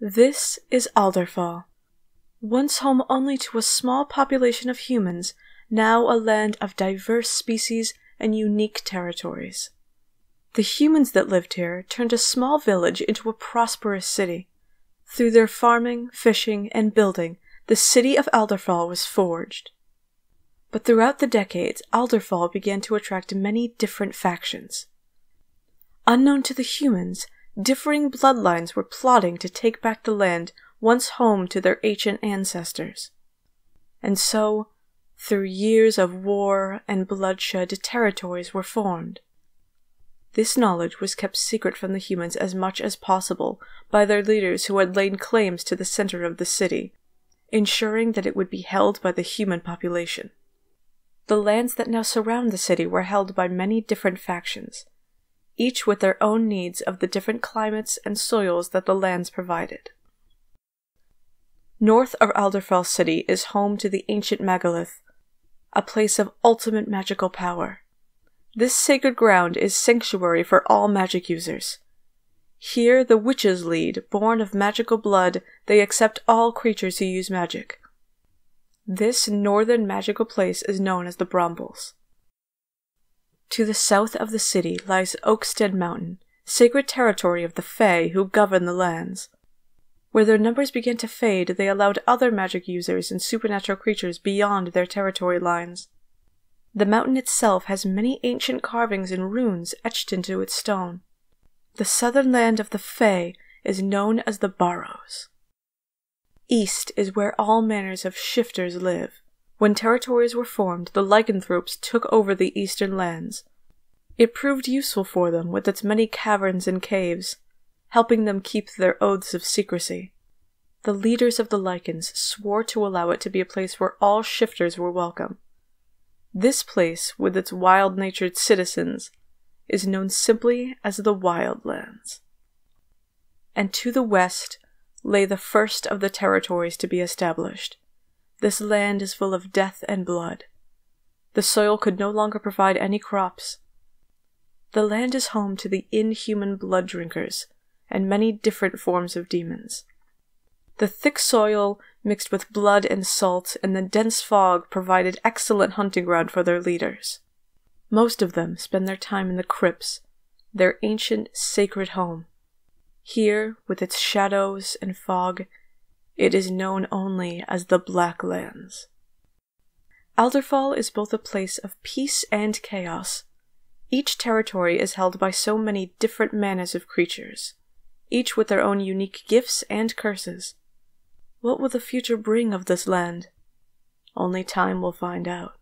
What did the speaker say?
This is Alderfall, once home only to a small population of humans, now a land of diverse species and unique territories. The humans that lived here turned a small village into a prosperous city. Through their farming, fishing, and building, the city of Alderfall was forged. But throughout the decades, Alderfall began to attract many different factions. Unknown to the humans, differing bloodlines were plotting to take back the land once home to their ancient ancestors. And so, through years of war and bloodshed, territories were formed. This knowledge was kept secret from the humans as much as possible by their leaders who had laid claims to the center of the city, ensuring that it would be held by the human population. The lands that now surround the city were held by many different factions, each with their own needs of the different climates and soils that the lands provided. North of Alderfell City is home to the ancient megalith, a place of ultimate magical power. This sacred ground is sanctuary for all magic users. Here the witches lead, born of magical blood, they accept all creatures who use magic. This northern magical place is known as the Brombles. To the south of the city lies Oakstead Mountain, sacred territory of the Fae who govern the lands. Where their numbers began to fade, they allowed other magic users and supernatural creatures beyond their territory lines. The mountain itself has many ancient carvings and runes etched into its stone. The southern land of the Fae is known as the Barrows. East is where all manners of shifters live, when territories were formed, the lycanthropes took over the eastern lands. It proved useful for them with its many caverns and caves, helping them keep their oaths of secrecy. The leaders of the Lycans swore to allow it to be a place where all shifters were welcome. This place, with its wild natured citizens, is known simply as the Wildlands. And to the west lay the first of the territories to be established. This land is full of death and blood. The soil could no longer provide any crops. The land is home to the inhuman blood drinkers and many different forms of demons. The thick soil, mixed with blood and salt, and the dense fog provided excellent hunting ground for their leaders. Most of them spend their time in the crypts, their ancient sacred home. Here, with its shadows and fog, it is known only as the Black Lands. Alderfall is both a place of peace and chaos. Each territory is held by so many different manners of creatures, each with their own unique gifts and curses. What will the future bring of this land? Only time will find out.